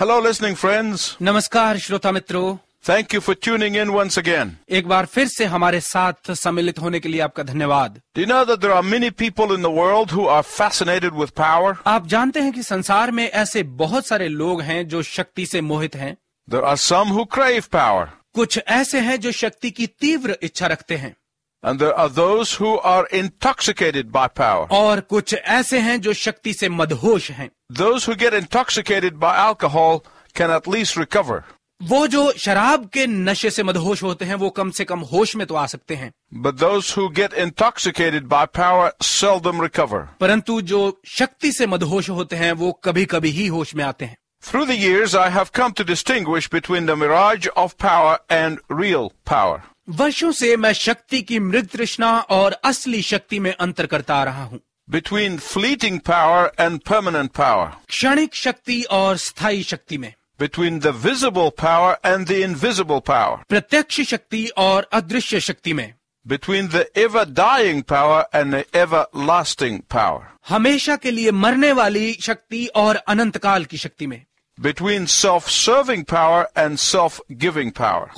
Hello listening friends नमस्कार श्रोता मित्रों thank you for tuning in once again एक बार फिर से हमारे साथ सम्मिलित होने के लिए आपका धन्यवाद You know that there are आप जानते हैं कि संसार में ऐसे बहुत सारे लोग हैं जो शक्ति से मोहित हैं देर आर some पावर कुछ ऐसे हैं जो शक्ति की तीव्र इच्छा रखते हैं And there are those who are intoxicated by power. और कुछ ऐसे हैं जो शक्ति से मदहोश हैं. Those who get intoxicated by alcohol can at least recover. वो जो शराब के नशे से मदहोश होते हैं वो कम से कम होश में तो आ सकते हैं But those who get intoxicated by power seldom recover. परंतु जो शक्ति से मदहोश होते हैं वो कभी कभी ही होश में आते हैं Through the years, I have come to distinguish between the mirage of power and real power. वर्षों से मैं शक्ति की मृग तृष्णा और असली शक्ति में अंतर करता रहा हूँ between fleeting power and permanent power क्षणिक शक्ति और स्थायी शक्ति में between the visible power and the invisible power प्रत्यक्ष शक्ति और अदृश्य शक्ति में between the ever dying power and everlasting power हमेशा के लिए मरने वाली शक्ति और अनंत काल की शक्ति में between self-serving power and self-giving power.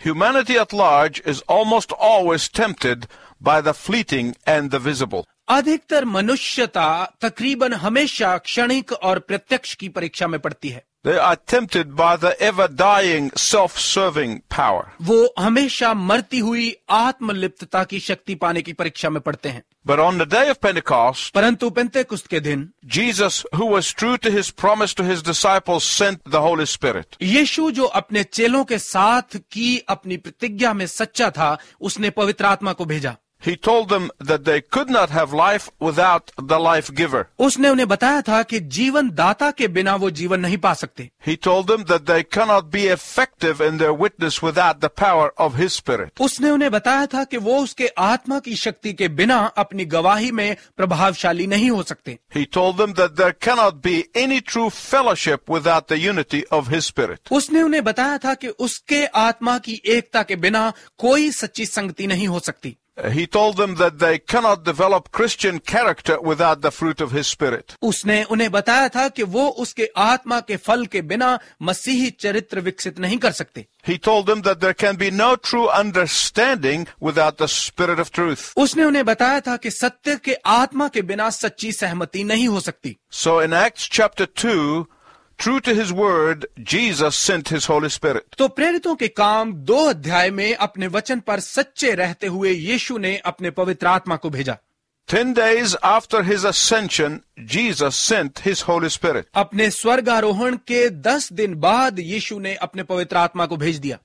Humanity at large is almost always tempted by the fleeting and the visible. अधिकतर मनुष्यता तकरीबन हमेशा क्षणिक और प्रत्यक्ष की परीक्षा में पड़ती है They are tempted by the ever-dying self-serving power. वो हमेशा मरती हुई आत्मलिप्तता की शक्ति पाने की परीक्षा में पड़ते हैं But on the day of Pentecost, परंतु पेंतेकुस्त के दिन Jesus, who was true to his promise to his disciples, sent the Holy Spirit. यीशु जो अपने चेलों के साथ की अपनी प्रतिज्ञा में सच्चा था उसने पवित्र आत्मा को भेजा He told them that they could not have life without the life giver. उसने उन्हें बताया था कि जीवन दाता के बिना वो जीवन नहीं पा सकते He told them that they cannot be effective in their witness without the power of his spirit. उसने उन्हें बताया था कि वो उसके आत्मा की शक्ति के बिना अपनी गवाही में प्रभावशाली नहीं हो सकते He told them that there cannot be any true fellowship without the unity of his spirit. उसने उन्हें बताया था कि उसके आत्मा की एकता के बिना कोई सच्ची संगति नहीं हो सकती He told them that they cannot develop Christian character without the fruit of his spirit. उसने उन्हें बताया था कि वो उसके आत्मा के फल के बिना मसीही चरित्र विकसित नहीं कर सकते. He told them that there can be no true understanding without the spirit of truth. उसने उन्हें बताया था कि सत्य के आत्मा के बिना सच्ची सहमति नहीं हो सकती. So in Acts chapter 2 True to his word, Jesus sent his Holy Spirit. तो प्रेरितों के काम दो अध्याय में अपने वचन पर सच्चे रहते हुए यीशु ने अपने पवित्र आत्मा को भेजा 10 days after his ascension, Jesus sent his Holy Spirit. अपने स्वर्गारोहण के दस दिन बाद यीशु ने अपने पवित्र आत्मा को भेज दिया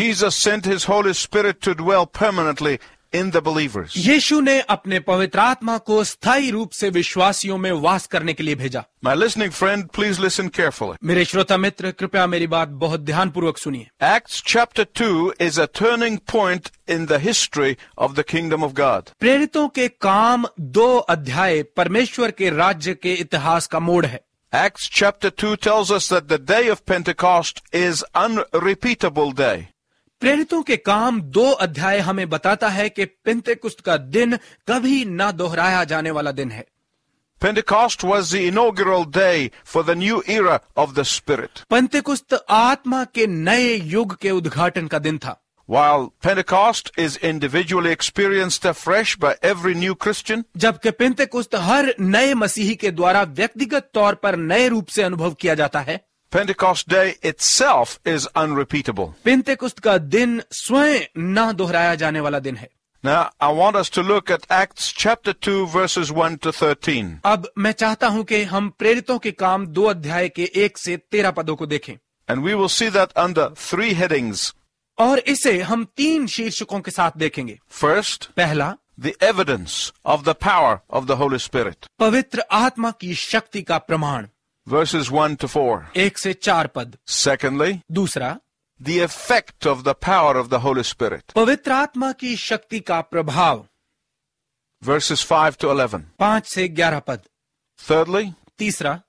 Jesus sent his Holy Spirit to dwell permanently in the believers यीशु ने अपने पवित्र आत्मा को स्थायी रूप से विश्वासियों में वास करने के लिए भेजा my listening friend please listen careful मेरे श्रोता मित्र कृपया मेरी बात बहुत ध्यान पूर्वक सुनिए act chapter two is a turning point in the history of the kingdom of God प्रेरितों के काम दो अध्याय परमेश्वर के राज्य के इतिहास का मोड़ है Acts chapter 2 tells us that the day of Pentecost is unrepeatable day. प्रेरितों के काम दो अध्याय हमें बताता है कि पिंतेकुस्त का दिन कभी ना दोहराया जाने वाला दिन है Pentecost was the inaugural day for the new era of the Spirit. Pentecost आत्मा के नए युग के उद्घाटन का दिन था. While Pentecost is individually experienced afresh by every new Christian, जबकि पेंतेकुस्त हर नए मसीही के द्वारा व्यक्तिगत तौर पर नए रूप से अनुभव किया जाता है. Pentecost Day itself is unrepeatable. Now, I want us to look at Acts chapter 2, verses 1 to 13. अब मैं चाहता हूं कि हम प्रेरितों के काम दो अध्याय के एक से तेरह पदों को देखें And we will see that under three headings. और इसे हम तीन शीर्षकों के साथ देखेंगे First, पहला the evidence of the power of the Holy Spirit verses 1 to 4. एक से चार पद Secondly, दूसरा the effect of the power of the Holy Spirit, पवित्र आत्मा की शक्ति का प्रभाव verses 5 to 11. पांच से ग्यारह पद Thirdly, तीसरा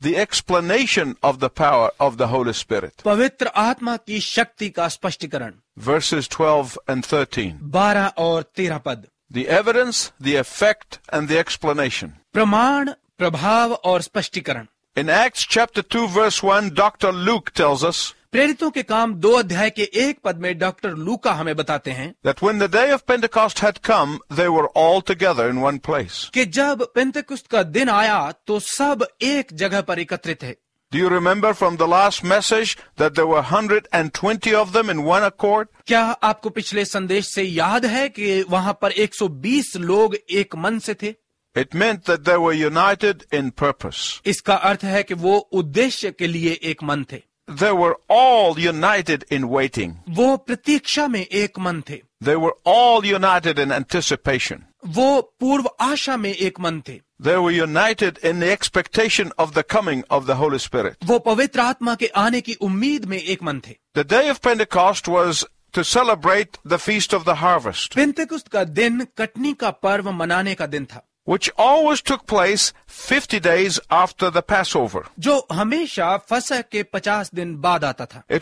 the explanation of the power of the Holy Spirit, पवित्र आत्मा की शक्ति का स्पष्टीकरण verses 12 and 13. बारह और तेरह पद The evidence, the effect, and the explanation. प्रमाण प्रभाव और स्पष्टीकरण in act chapter two verse one doctor Luke tells प्रेरितों के काम दो अध्याय के एक पद में डॉक्टर लूका हमें बताते हैं that the day of Pentecost had come they were all together in one place कि जब पेंटेकोस्ट का दिन आया तो सब एक जगह पर एकत्रित थे Do you remember from the last message that hundred and twenty of them in one accord? क्या आपको पिछले संदेश से याद है कि वहाँ पर 120 लोग एक मन से थे It meant that they were united in purpose. इसका अर्थ है कि वो उद्देश्य के लिए एक मन थे They were all united in waiting. वो प्रतीक्षा में एक मन थे They were all united in anticipation. वो पूर्व आशा में एक मन थे They were united in the expectation of the coming of the Holy Spirit. वो पवित्र आत्मा के आने की उम्मीद में एक मन थे The day of Pentecost was to celebrate the feast of the harvest. पिंतकुस्त का दिन कटनी का पर्व मनाने का दिन था which always took place 50 days after the Passover. It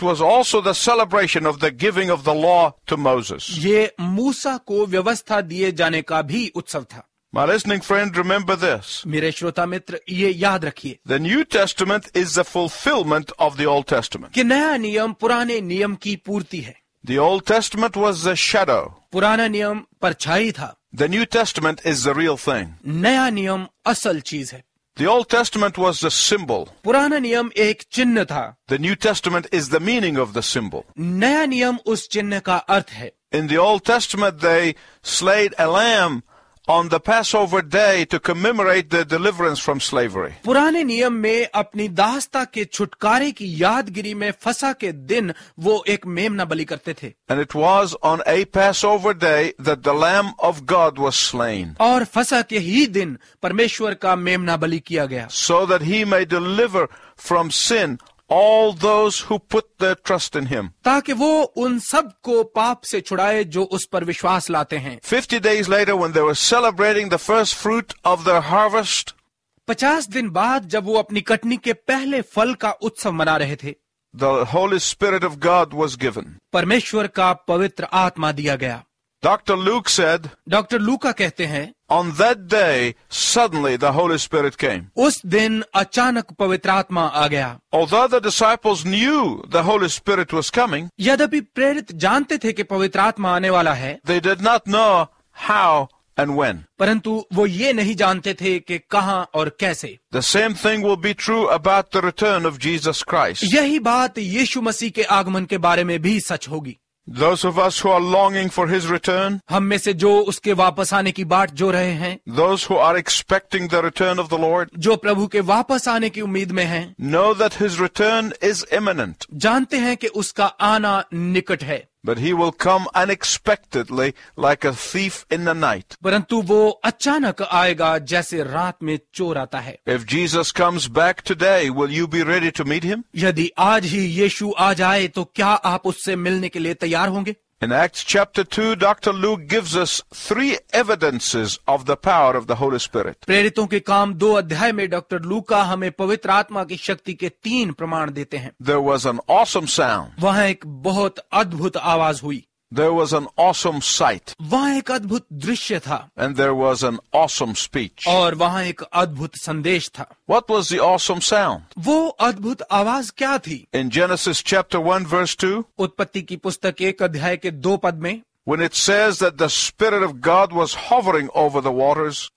was also the celebration of the giving of the law to Moses. My listening friend, remember this. The New Testament is the fulfillment of the Old Testament. The Old Testament was the shadow. The New Testament is the real thing. नया नियम असल चीज है The Old Testament was the symbol. पुराना नियम एक चिन्ह था The New Testament is the meaning of the symbol. नया नियम उस चिन्ह का अर्थ है In the Old Testament, they slayed a lamb on the Passover day to commemorate the deliverance from slavery. पुराने नियम में अपनी दासता के छुटकारे की यादगिरी में फंसा के दिन वो एक मेमना बलि करते थे. And it was on a Passover day that the Lamb of God was slain. और फंसा के ही दिन परमेश्वर का मेमना बलि किया गया. So that he may deliver from sin all those who put their trust in him. ताकि वो उन सब को पाप से छुड़ाए जो उस पर विश्वास लाते हैं. 50 days later when they were celebrating the first fruit of their harvest. 50 दिन बाद जब वो अपनी कटनी के पहले फल का उत्सव मना रहे थे. The Holy Spirit of God was given. परमेश्वर का पवित्र आत्मा दिया गया. Dr. Luke said, Dr. Luca कहते हैं, On that day, suddenly the Holy Spirit came. उस दिन अचानक पवित्र आत्मा आ गया. Although the disciples knew the Holy Spirit was coming, यद्यपि प्रेरित जानते थे कि पवित्र आत्मा आने वाला है, they did not know how and when. परंतु वो ये नहीं जानते थे कि कहां और कैसे. The same thing will be true about the return of Jesus Christ. यही बात यीशु मसीह के आगमन के बारे में भी सच होगी. Those of us who are longing for his return, हम में से जो उसके वापस आने की बात जो रहे हैं those who are expecting the return of the Lord, जो प्रभु के वापस आने की उम्मीद में हैं know that his return is imminent. जानते हैं कि उसका आना निकट है but he will come unexpectedly like a thief in the night. परंतु वो अचानक आएगा जैसे रात में चोर आता है. If Jesus comes back today, will you be ready to meet him? यदि आज ही यीशु आ जाए तो क्या आप उससे मिलने के लिए तैयार होंगे? In Acts chapter 2, Dr. Luke gives us three evidences of the power of the Holy Spirit. There was an awesome sound. There was an awesome sight. वहाँ एक अद्भुत दृश्य था. And there was an awesome speech. और वहाँ एक अद्भुत संदेश था. What was the awesome sound? वो अद्भुत आवाज क्या थी? In Genesis chapter 1 verse 2. उत्पत्ति की पुस्तक एक अध्याय के दो पद में when it says that the Spirit of God was hovering over the waters,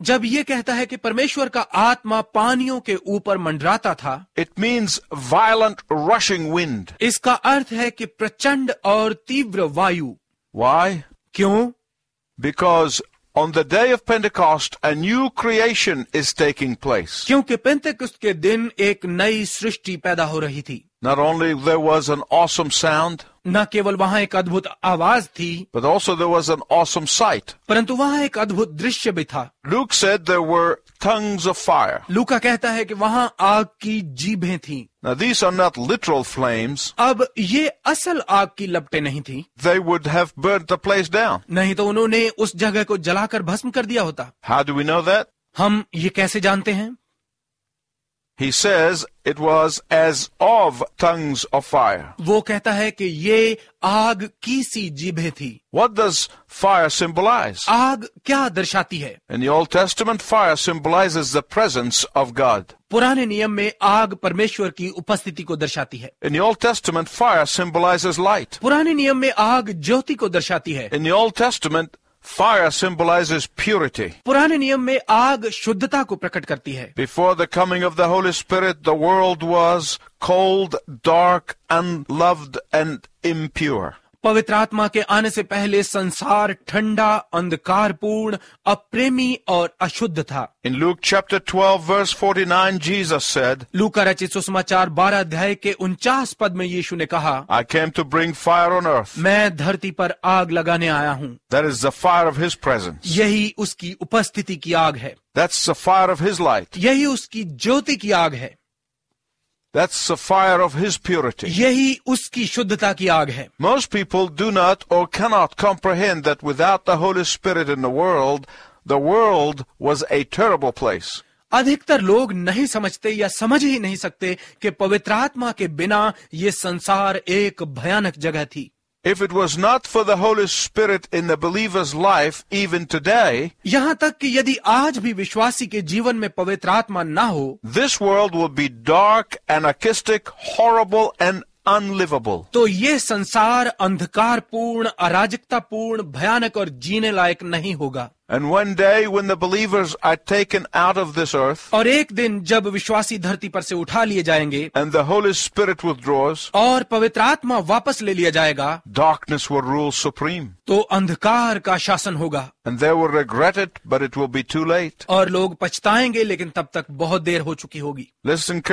it means violent rushing wind. Why? Because on the day of Pentecost, a new creation is taking place. क्योंकि पेंतेकुस्त के दिन एक नई सृष्टि पैदा हो रही थी Not only there was an awesome sound, न केवल वहाँ एक अद्भुत आवाज थी but also there was an awesome sight. परंतु वहाँ एक अद्भुत दृश्य भी था Luke said there were tongues of fire. लूका कहता है कि वहाँ आग की जीभें थीं। Now these are not literal flames. अब ये असल आग की लपटें नहीं थीं। They would have burnt the place down. नहीं तो उन्होंने उस जगह को जलाकर भस्म कर दिया होता How do we know that? हम ये कैसे जानते हैं He says it was as of tongues of fire. वो कहता है कि ये आग की सी जीभें थी What does fire symbolize? आग क्या दर्शाती है In the Old Testament, fire symbolizes the presence of God. पुराने नियम में आग परमेश्वर की उपस्थिति को दर्शाती है In the Old Testament, fire symbolizes light. पुराने नियम में आग ज्योति को दर्शाती है In the Old Testament, Fire symbolizes purity. पुराने नियम में आग शुद्धता को प्रकट करती है Before the coming of the Holy Spirit, the world was cold, dark, unloved, and impure. पवित्र आत्मा के आने से पहले संसार ठंडा अंधकारपूर्ण अप्रेमी और अशुद्ध था in Luke chapter 12 verse 49 Jesus said लूका रचित सुसमाचार 12 अध्याय के 49 पद में यीशु ने कहा I came to bring fire on earth मैं धरती पर आग लगाने आया हूँ that is the fire of his presence यही उसकी उपस्थिति की आग है that's the fire of his light यही उसकी ज्योति की आग है That's the fire of his purity. यही उसकी शुद्धता की आग है Most people do not or cannot comprehend that without the Holy Spirit in the world, the world was a terrible place. अधिकतर लोग नहीं समझते या समझ ही नहीं सकते कि पवित्र आत्मा के बिना ये संसार एक भयानक जगह थी if it was not for the Holy Spirit in the believer's life even today, this world will be dark, anarchistic, horrible and unlivable. तो ये संसार अंधकार पूर्ण अराजकता पूर्ण भयानक और जीने लायक नहीं होगा and one day when the believers are taken out of this earth, और एक दिन जब विश्वासी धरती पर से उठा लिए जाएंगे and the Holy Spirit withdraws, और पवित्र आत्मा वापस ले लिया जाएगा darkness will rule supreme. तो अंधकार का शासन होगा it, it और लोग पछताएंगे लेकिन तब तक बहुत देर हो चुकी होगी लिस्टिंग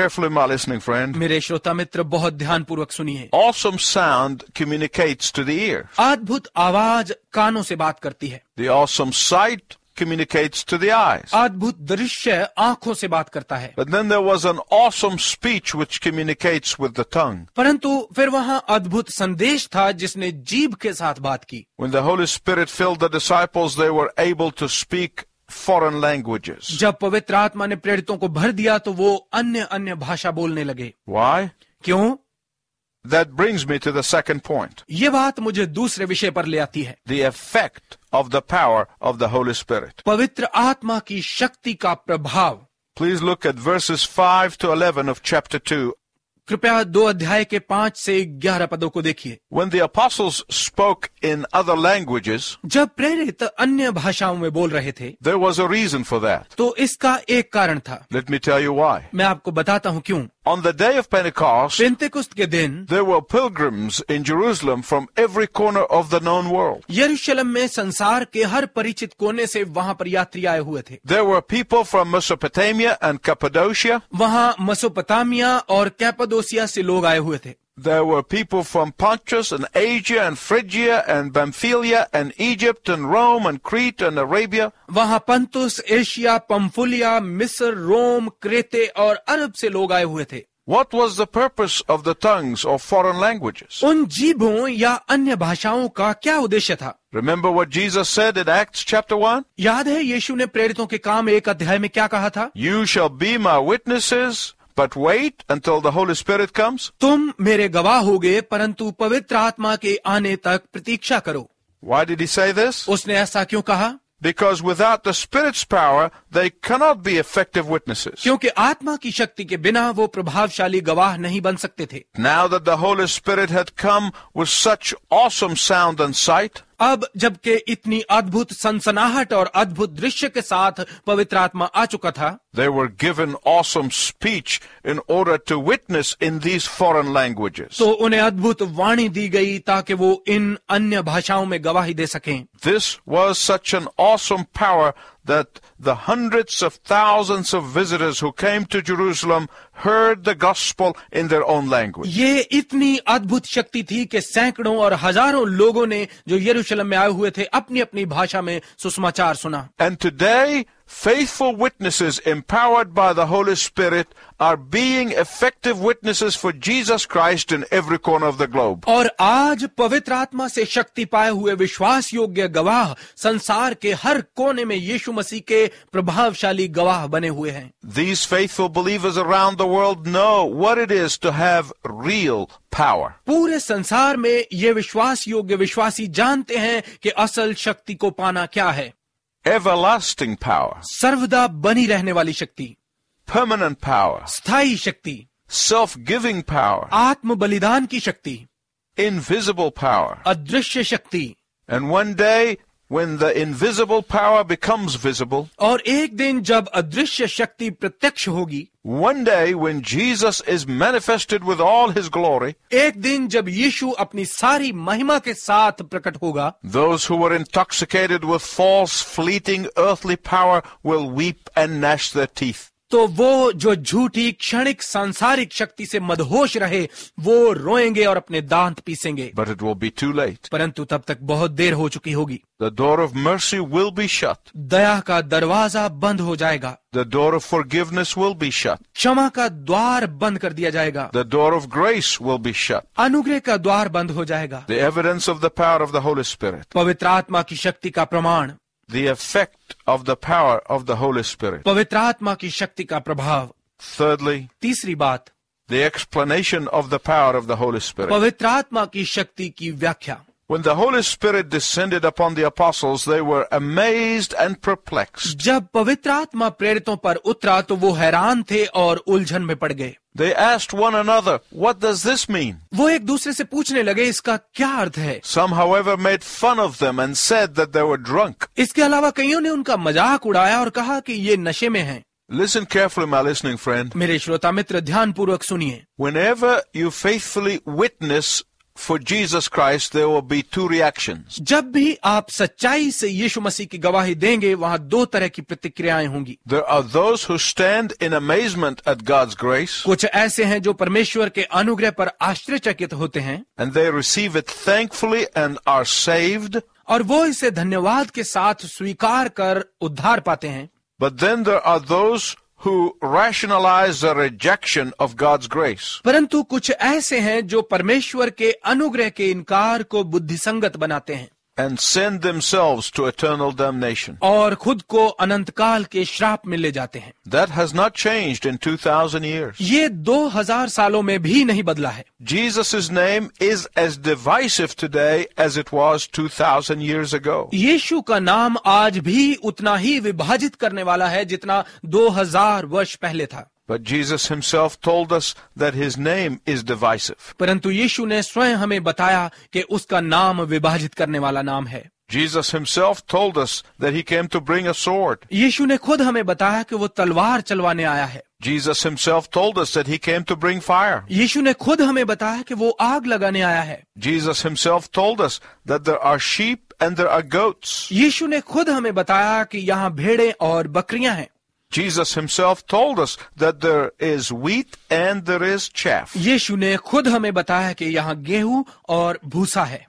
लिस्निंग फ्रेंड मेरे श्रोता मित्र बहुत ध्यान पूर्वक सुनिए awesome sound communicates to the अद्भुत आवाज कानों से बात करती है the awesome sight communicates to the eyes. अद्भुत दृश्य आंखों से बात करता है. But then there was an awesome speech which communicates with the tongue. परंतु फिर वहां अद्भुत संदेश था जिसने जीभ के साथ बात की. When the Holy Spirit filled the disciples, they were able to speak foreign languages. जब पवित्र आत्मा ने प्रेरितों को भर दिया तो वो अन्य अन्य भाषा बोलने लगे. Why? क्यों? That brings me to the second point. ये बात मुझे दूसरे विषय पर ले आती है The effect of the power of the Holy Spirit. पवित्र आत्मा की शक्ति का प्रभाव Please look at verses 5 to 11 of chapter 2. कृपया दो अध्याय के पांच से ग्यारह पदों को देखिए When the apostles spoke in other languages, जब प्रेरित अन्य भाषाओं में बोल रहे थे there was a reason for that. तो इसका एक कारण था Let me tell you why. मैं आपको बताता हूँ क्यों on the day of Pentecost, Pentecost के there were pilgrims in Jerusalem from every corner of the known world. में संसार के हर परिचित कोने से वहां पर यात्री आए हुए थे. There were people from Mesopotamia and Cappadocia. वहां मसोपोटामिया और से लोग आए हुए थे. There were people from Pontus and Asia and Phrygia and Pamphylia and Egypt and Rome and Crete and Arabia. वहां पंतुस एशिया पंफुलिया मिस्र रोम क्रेते और अरब से लोग आए हुए थे What was the purpose of the tongues or foreign languages? उन जीभों या अन्य भाषाओं का क्या उद्देश्य था Remember what Jesus said in Acts chapter 1? याद है यीशु ने प्रेरितों के काम एक अध्याय में क्या कहा था You shall be my witnesses but wait until the Holy Spirit comes. तुम मेरे गवाह होगे परंतु पवित्र आत्मा के आने तक प्रतीक्षा करो Why did he say this? उसने ऐसा क्यों कहा Because without the Spirit's power, they cannot be effective witnesses. क्योंकि आत्मा की शक्ति के बिना वो प्रभावशाली गवाह नहीं बन सकते थे Now that the Holy Spirit had come with such awesome sound and sight, अब जबकि इतनी अद्भुत सनसनाहट और अद्भुत दृश्य के साथ पवित्र आत्मा आ चुका था they were an awesome speech in ओर to witness in these foreign language तो उन्हें अद्भुत वाणी दी गई ताकि वो इन अन्य भाषाओं में गवाही दे सकें। This was such an awesome power that the hundreds of thousands of visitors who came to Jerusalem heard the gospel in their own language. ये इतनी अद्भुत शक्ति थी कि सैकड़ों और हजारों लोगों ने जो यरूशलेम में आए हुए थे अपनी अपनी भाषा में सुसमाचार सुना. And today Faithful witnesses empowered by the Holy Spirit are being effective witnesses for Jesus Christ in every corner of the globe. और आज पवित्र आत्मा से शक्ति पाए हुए विश्वास योग्य गवाह संसार के हर कोने में यीशु मसीह के प्रभावशाली गवाह बने हुए हैं. These faithful believers around the world know what it is to have real power. पूरे संसार में ये विश्वास योग्य विश्वासी जानते हैं कि असल शक्ति को पाना क्या है everlasting power सर्वदा बनी रहने वाली शक्ति permanent power स्थायी शक्ति self-giving power आत्म बलिदान की शक्ति invisible power अदृश्य शक्ति and one day when the invisible power becomes visible Or एक दिन जब अदृश्य शक्ति one day when Jesus is manifested with all his glory एक दिन जब यीशु अपनी सारी महिमा के साथ प्रकट those who were intoxicated with false fleeting earthly power will weep and gnash their teeth तो वो जो झूठी क्षणिक सांसारिक शक्ति से मदहोश रहे वो रोएंगे और अपने दांत पीसेंगे परंतु तब तक बहुत देर हो चुकी होगी the door of mercy will be shut दया का दरवाजा बंद हो जाएगा the door of forgiveness will be shut क्षमा का द्वार बंद कर दिया जाएगा the door of grace will be shut अनुग्रह का द्वार बंद हो जाएगा the evidence of the power of the holy spirit पवित्र आत्मा की शक्ति का प्रमाण the effect of the power of the Holy Spirit. पवित्र आत्मा की शक्ति का प्रभाव Thirdly, तीसरी बात the explanation of the power of the Holy Spirit. पवित्र आत्मा की शक्ति की व्याख्या when the Holy Spirit descended upon the apostles, they were amazed and perplexed. जब पवित्र आत्मा प्रेरितों पर उतरा तो वो हैरान थे और उलझन में पड़ गए They asked one another, what does this mean? वो एक दूसरे से पूछने लगे इसका क्या अर्थ है Some, however, made fun of them and said that they were drunk. इसके अलावा कईयों ने उनका मजाक उड़ाया और कहा कि ये नशे में हैं Listen carefully, my listening friend. मेरे श्रोता मित्र ध्यान पूर्वक सुनिए Whenever you faithfully witness for Jesus Christ they would be to reaction जब भी आप सच्चाई से यीशु मसीह की गवाही देंगे वहाँ दो तरह की प्रतिक्रियाएं होंगी there are those who stand in amazement at God's grace कुछ ऐसे हैं जो परमेश्वर के अनुग्रह पर आश्चर्यचकित होते हैं and they receive it thankfully and are saved और वो इसे धन्यवाद के साथ स्वीकार कर उद्धार पाते हैं but then there are those who rationalize the rejection of God's grace. परंतु कुछ ऐसे हैं जो परमेश्वर के अनुग्रह के इनकार को बुद्धिसंगत बनाते हैं and send themselves to eternal damnation. और खुद को अनंत काल के श्राप में ले जाते हैं. That has not changed in 2000 years. ये 2000 सालों में भी नहीं बदला है. Jesus's name is as divisive today as it was 2000 years ago. यीशु का नाम आज भी उतना ही विभाजित करने वाला है जितना 2000 वर्ष पहले था. But Jesus himself told us that his name is divisive. परंतु यीशु ने स्वयं हमें बताया कि उसका नाम विभाजित करने वाला नाम है Jesus himself told us that he came to bring a sword. यीशु ने खुद हमें बताया कि वो तलवार चलवाने आया है Jesus himself told us that he came to bring fire. यीशु ने खुद हमें बताया कि वो आग लगाने आया है Jesus himself told us that there are sheep and there are goats. यीशु ने खुद हमें बताया कि यहाँ भेड़ें और बकरियां हैं Jesus himself told us that there is wheat and there is chaff. यीशु ने खुद हमें बताया कि यहाँ गेहूं और भूसा है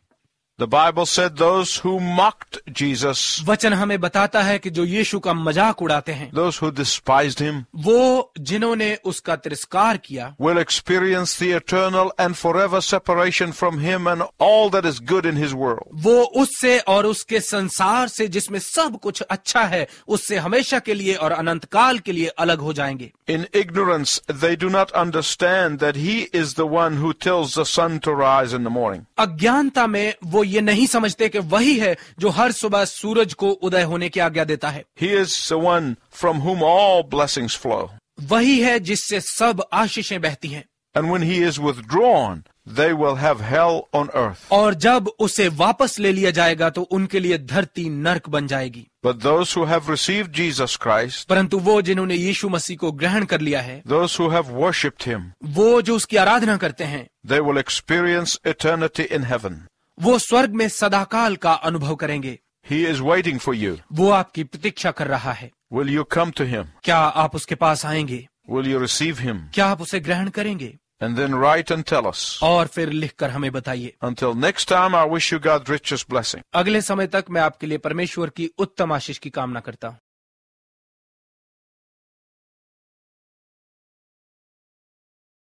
the Bible said those who mocked Jesus. वचन हमें बताता है कि जो यीशु का मजाक उड़ाते हैं Those who despised him. वो जिन्होंने उसका तिरस्कार किया Will experience the eternal and forever separation from him and all that is good in his world. वो उससे और उसके संसार से जिसमें सब कुछ अच्छा है उससे हमेशा के लिए और अनंत काल के लिए अलग हो जाएंगे In ignorance they do not understand that he is the one who tells the sun to rise in the morning. अज्ञानता में वो ये नहीं समझते कि वही है जो हर सुबह सूरज को उदय होने की आज्ञा देता है फ्रॉम हुम ऑल ब्लेसिंग फ्लो वही है जिससे सब आशीषें बहती हैं। And when he is withdrawn they will have hell on earth और जब उसे वापस ले लिया जाएगा तो उनके लिए धरती नर्क बन जाएगी But those who have received Jesus Christ, परंतु वो जिन्होंने यीशु मसीह को ग्रहण कर लिया है those who have worshipped him, वो जो उसकी आराधना करते हैं they will experience eternity in heaven. वो स्वर्ग में सदाकाल का अनुभव करेंगे He is waiting for you. वो आपकी प्रतीक्षा कर रहा है Will you come to him? क्या आप उसके पास आएंगे Will you receive him? क्या आप उसे ग्रहण करेंगे And then write and tell us. और फिर लिखकर हमें बताइए Until next time, I wish you God richest blessing. अगले समय तक मैं आपके लिए परमेश्वर की उत्तम आशीष की कामना करता हूँ